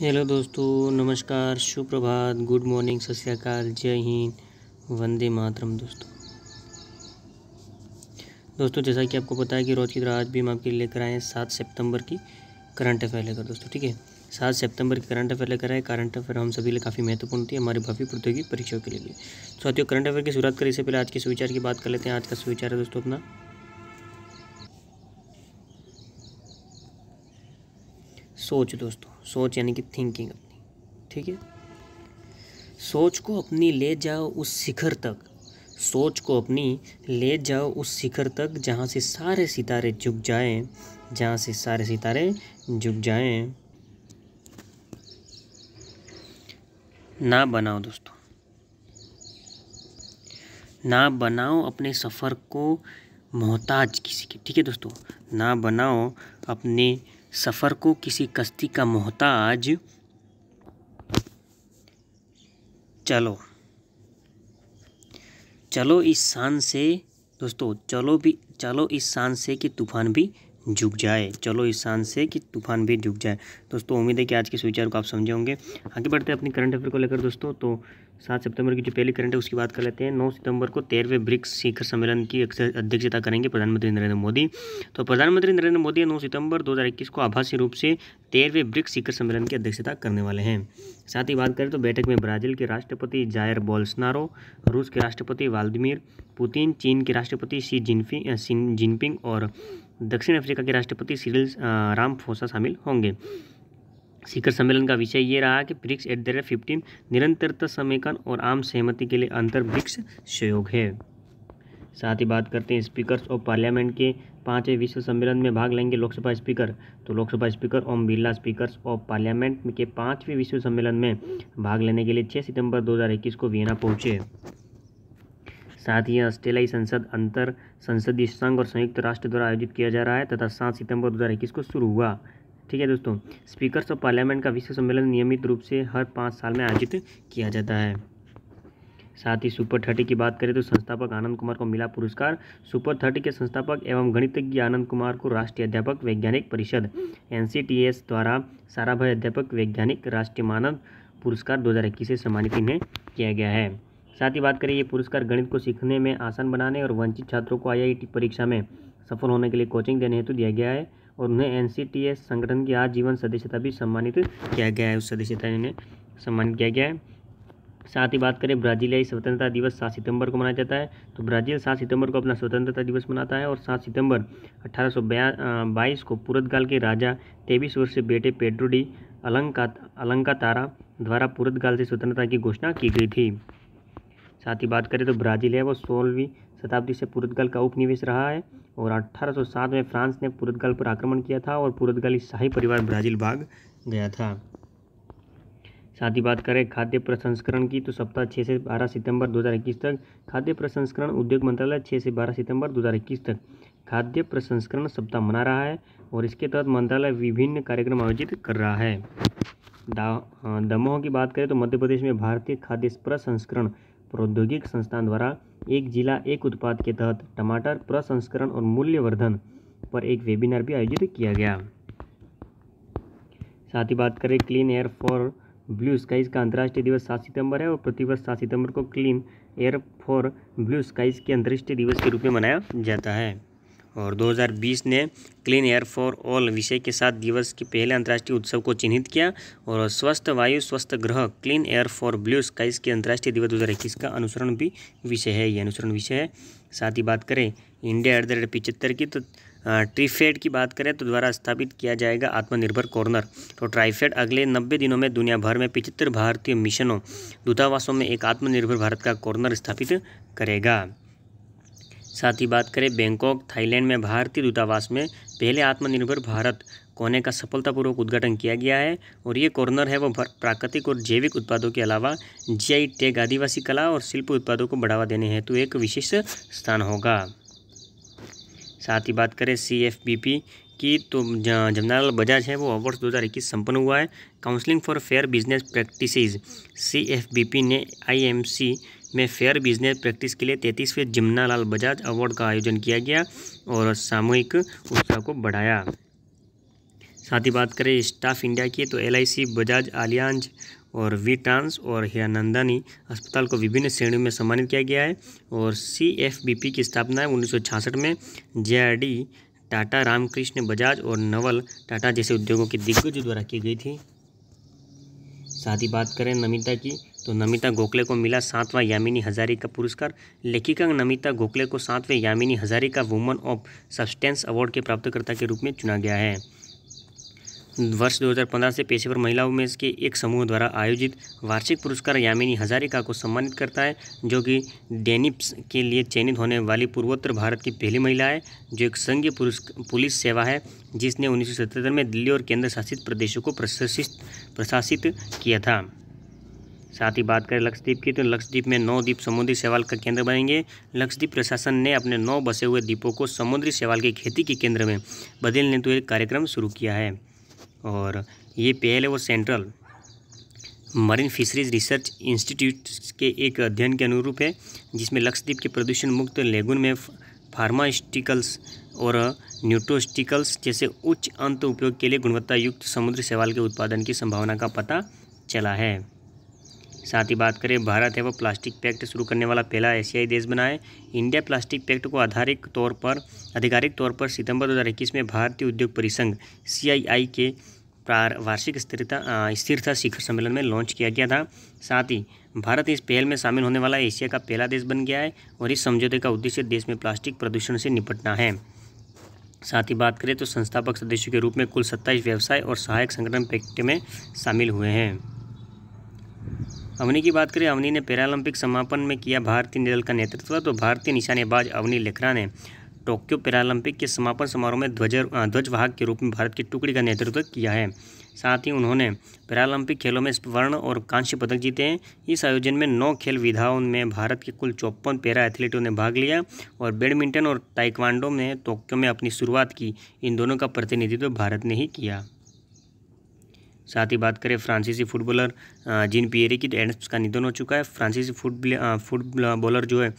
hello दोस्तों नमस्कार सुप्रभात गुड मॉर्निंग सत श्रीकाल जय हिंद वंदे मातरम दोस्तों दोस्तों जैसा कि आपको पता है कि रोज़ की तरह आज भी हम आपके लिए लेकर आए हैं सात सितंबर की करंट अफेयर लेकर दोस्तों ठीक है सात सितंबर की करंट अफेयर लेकर आए करंट अफेयर हम सभी लिए काफ़ी महत्वपूर्ण होती है हमारे भावी प्रतियोगी परीक्षाओं के लिए साथियों करंट अफेयर की शुरुआत करें इससे पहले आज के सुविचार की बात कर लेते हैं आज का सुविचार है दोस्तों अपना सोच दोस्तों सोच यानी कि थिंकिंग अपनी ठीक है सोच को अपनी ले जाओ उस शिखर तक सोच को अपनी ले जाओ उस शिखर तक जहाँ से सारे सितारे झुक जाएं जहाँ से सारे सितारे झुक जाएं ना बनाओ दोस्तों ना बनाओ अपने सफ़र को मोहताज किसी के ठीक है दोस्तों ना बनाओ अपने सफ़र को किसी कश्ती का मोहताज चलो चलो इस शान से दोस्तों चलो भी चलो इस शान से कि तूफान भी झुक जाए चलो इस शान से कि तूफान भी झुक जाए दोस्तों उम्मीद है कि आज के इस विचार को आप समझे होंगे आगे बढ़ते हैं अपनी करंट अफेयर को लेकर दोस्तों तो सात सितंबर की जो पहली करंट है उसकी बात कर लेते हैं नौ सितंबर को तेरहवें ब्रिक्स शिखर सम्मेलन की अध्यक्षता करेंगे प्रधानमंत्री नरेंद्र मोदी तो प्रधानमंत्री नरेंद्र मोदी नौ सितंबर दो को आभासी रूप से तेरहवें ब्रिक्स शिखर सम्मेलन की अध्यक्षता करने वाले हैं साथ ही बात करें तो बैठक में ब्राजील के राष्ट्रपति जायर बोल्सनारो रूस के राष्ट्रपति व्लादिमिर पुतिन चीन के राष्ट्रपति शी जिनफिंग जिनपिंग और दक्षिण अफ्रीका के राष्ट्रपति सिरिल फोसा शामिल होंगे शिखर सम्मेलन का विषय ये रहा कि BRICS at the rate fifteen निरंतरता समेकन और आम सहमति के लिए अंतर ब्रिक्स सहयोग है साथ ही बात करते हैं स्पीकर्स ऑफ पार्लियामेंट के पाँचवें विश्व सम्मेलन में भाग लेंगे लोकसभा स्पीकर तो Lok Sabha speaker Om Birla speakers of parliament के पाँचवें विश्व सम्मेलन में भाग लेने के लिए छः सितंबर 2021 को वियना पहुंचे साथ ही ऑस्ट्रेलियाई संसद अंतर संसदीय संघ और संयुक्त राष्ट्र द्वारा आयोजित किया जा रहा है तथा सात सितंबर दो को शुरू हुआ ठीक है दोस्तों स्पीकर्स ऑफ पार्लियामेंट का विश्व सम्मेलन नियमित रूप से हर पाँच साल में आयोजित किया जाता है साथ ही सुपर थर्टी की बात करें तो संस्थापक आनंद कुमार को मिला पुरस्कार सुपर थर्टी के संस्थापक एवं गणितज्ञ आनंद कुमार को राष्ट्रीय अध्यापक वैज्ञानिक परिषद एन द्वारा साराभाई अध्यापक वैज्ञानिक राष्ट्रीय मानव पुरस्कार 2021 से सम्मानित इन्हें किया गया है साथ ही बात करें ये पुरस्कार गणित को सीखने में आसान बनाने और वंचित छात्रों को आईआईटी परीक्षा में सफल होने के लिए कोचिंग देने हेतु दिया गया है और उन्हें एन संगठन की आजीवन सदस्यता भी सम्मानित किया गया है उस सदस्यता ने सम्मानित किया गया है साथ ही बात करें ब्राज़ीलियाई स्वतंत्रता दिवस सात सितंबर को मनाया जाता है तो ब्राज़ील सात सितंबर को अपना स्वतंत्रता दिवस मनाता है और सात सितंबर अठारह बाईस को पुरतगाल के राजा तेईस वर्ष बेटे पेड्रोडी अलंका अलंका तारा द्वारा पुरतगाल से स्वतंत्रता की घोषणा की गई थी साथ ही बात करें तो ब्राज़ील है वो सोलहवीं शताब्दी से पुर्तगाल का उपनिवेश रहा है और 1807 में फ्रांस ने पुर्तगाल पर आक्रमण किया था और पुर्तगाली शाही परिवार ब्राज़ील भाग गया था साथ ही बात करें खाद्य प्रसंस्करण की तो सप्ताह छः से बारह सितंबर 2021 तक खाद्य प्रसंस्करण उद्योग मंत्रालय छः से बारह सितंबर 2021 तक खाद्य प्रसंस्करण सप्ताह मना रहा है और इसके तहत मंत्रालय विभिन्न कार्यक्रम आयोजित कर रहा है दमोह की बात करें तो मध्य प्रदेश में भारतीय खाद्य प्रसंस्करण प्रौद्योगिक संस्थान द्वारा एक जिला एक उत्पाद के तहत टमाटर प्रसंस्करण और मूल्यवर्धन पर एक वेबिनार भी आयोजित किया गया साथ ही बात करें clean air for blue skies का अंतर्राष्ट्रीय दिवस सात सितंबर है और प्रतिवर्ष सात सितंबर को clean air for blue skies के अंतर्राष्ट्रीय दिवस के रूप में मनाया जाता है और 2020 ने क्लीन एयर फॉर ऑल विषय के साथ दिवस के पहले अंतर्राष्ट्रीय उत्सव को चिन्हित किया और स्वस्थ वायु स्वस्थ ग्रह clean air for blue skies के अंतर्राष्ट्रीय दिवस दो का अनुसरण भी विषय है ये अनुसरण विषय है साथ ही बात करें इंडिया एट द रेट पिचहत्तर की तो ट्रीफेड की बात करें तो द्वारा स्थापित किया जाएगा आत्मनिर्भर कॉर्नर तो ट्राइफेड अगले नब्बे दिनों में दुनिया भर में पिचहत्तर भारतीय मिशनों दूतावासों में एक आत्मनिर्भर भारत का कॉर्नर स्थापित करेगा साथ ही बात करें बैंकॉक थाईलैंड में भारतीय दूतावास में पहले आत्मनिर्भर भारत कोने का सफलतापूर्वक उद्घाटन किया गया है और ये कॉर्नर है वो प्राकृतिक और जैविक उत्पादों के अलावा जीआई टेग आदिवासी कला और शिल्प उत्पादों को बढ़ावा देने हेतु एक विशेष स्थान होगा साथ ही बात करें सी एफ बी पी कि तो जमनालाल बजाज है वो अवार्ड इक्कीस संपन्न हुआ है counselling for fair business practices CFBP ने आईएमसी में फेयर बिजनेस प्रैक्टिस के लिए तैंतीसवें जमनालाल बजाज अवार्ड का आयोजन किया गया और सामूहिक उत्साह को बढ़ाया साथ ही बात करें स्टाफ इंडिया की तो एल बजाज आलियांज और वी ट्रांस और हिरानंदानी अस्पताल को विभिन्न श्रेणियों में सम्मानित किया गया है और सी एफ बी पी की स्थापना उन्नीस में J R D Tata Ramkrishna Bajaj और नवल टाटा जैसे उद्योगों के दिग्गजों द्वारा की गई थी साथ ही बात करें नमिता की तो नमिता गोखले को मिला सातवां यामिनी हजारी का पुरस्कार लेखिका नमिता गोखले को सातवें यामिनी हजारी का वुमन ऑफ सब्सटेंस अवार्ड के प्राप्तकर्ता के रूप में चुना गया है वर्ष 2015 से पेशेवर महिलाओं में इसके एक समूह द्वारा आयोजित वार्षिक पुरस्कार यामिनी हजारिका को सम्मानित करता है जो कि डेनिप्स के लिए चयनित होने वाली पूर्वोत्तर भारत की पहली महिला है जो एक संघीय पुलिस सेवा है जिसने उन्नीस में दिल्ली और केंद्र शासित प्रदेशों को प्रशासित प्रशासित किया था साथ ही बात करें लक्षद्वीप की तो लक्षद्वीप में नौ द्वीप समुद्री सेवाल का केंद्र बनेंगे लक्षद्वीप प्रशासन ने अपने नौ बसे हुए द्वीपों को समुद्री सेवाल की खेती के केंद्र में बदलने तो एक कार्यक्रम शुरू किया है और ये पहल है वो central marine fisheries research institute के एक अध्ययन के अनुरूप है जिसमें लक्षद्वीप के प्रदूषण मुक्त लेगुन में फार्मास्टिकल्स और न्यूट्रोस्टिकल्स जैसे उच्च अंत उपयोग के लिए गुणवत्ता युक्त समुद्र सेवाल के उत्पादन की संभावना का पता चला है साथ ही बात करें भारत है वो प्लास्टिक पैक्ट शुरू करने वाला पहला एशियाई देश बना है इंडिया प्लास्टिक पैक्ट को आधारित तौर पर आधिकारिक तौर पर सितंबर 2021 में भारतीय उद्योग परिसंघ सीआईआई के प्रार वार्षिक स्थिरता स्थिरता शिखर सम्मेलन में लॉन्च किया गया था साथ ही भारत इस पहल में शामिल होने वाला एशिया का पहला देश बन गया है और इस समझौते का उद्देश्य देश में प्लास्टिक प्रदूषण से निपटना है साथ ही बात करें तो संस्थापक सदस्यों के रूप में कुल सत्ताईस व्यवसाय और सहायक संगठन पैक्ट में शामिल हुए हैं अवनी की बात करें अवनी ने पैरालंपिक समापन में किया भारतीय निदल का नेतृत्व तो भारतीय निशानेबाज अवनी लेखरा ने टोक्यो पैरालंपिक के समापन समारोह में ध्वज ध्वजवाहक के रूप में भारत की टुकड़ी का नेतृत्व किया है साथ ही उन्होंने पैरालंपिक खेलों में स्वर्ण और कांस्य पदक जीते हैं इस आयोजन में नौ खेल विधाओं में भारत के कुल चौपन पैरा एथलीटों ने भाग लिया और बैडमिंटन और ताइक्वांडो में टोक्यो में अपनी शुरुआत की इन दोनों का प्रतिनिधित्व भारत ने ही किया साथ ही बात करें फ्रांसीसी फुटबॉलर जिन पियरे की तो एडम्स का निधन हो चुका है फ्रांसीसी फुट फुटबॉलर जो है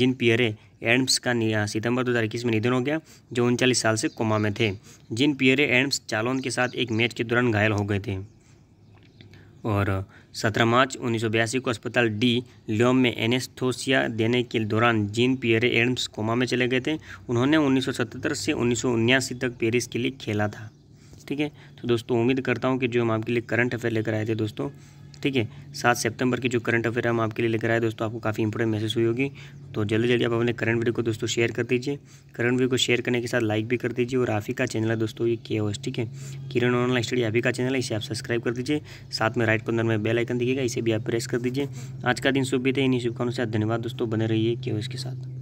जिन पियरे एडम्स का सितंबर 2021 में निधन हो गया जो उनचालीस साल से कोमा में थे जिन पियरे एड्स चालोन के साथ एक मैच के दौरान घायल हो गए थे और 17 मार्च उन्नीस को अस्पताल डी लियोम में एनेस्थोसिया देने के दौरान जीन पियरे एडम्स कोमा में चले गए थे उन्होंने 1977 से उन्नीस तक पेरिस के लिए खेला था ठीक है तो दोस्तों उम्मीद करता हूँ कि जो हम आपके लिए करंट अफेयर लेकर आए थे दोस्तों ठीक है सात सितंबर की जो करंट अफेयर हम आपके लिए लेकर आए दोस्तों आपको काफ़ी इंपॉर्टेंट मैसेज हुई होगी तो जल्दी जल्दी आप अपने करंट वीडियो को दोस्तों शेयर कर दीजिए करंट वीडियो को शेयर करने के साथ लाइक भी कर दीजिए और आफी का चैनल है दोस्तों ये के ठीक है किरण ऑनलाइन स्टडी आफी का चैनल है इसे आप सब्सक्राइब कर दीजिए साथ में राइट कॉर्नर में बेल आइकन दिखेगा इसे भी आप प्रेस कर दीजिए आज का दिन शुभ भी थे इन्हीं शुभकामनाओं से धन्यवाद दोस्तों बने रहिए के के साथ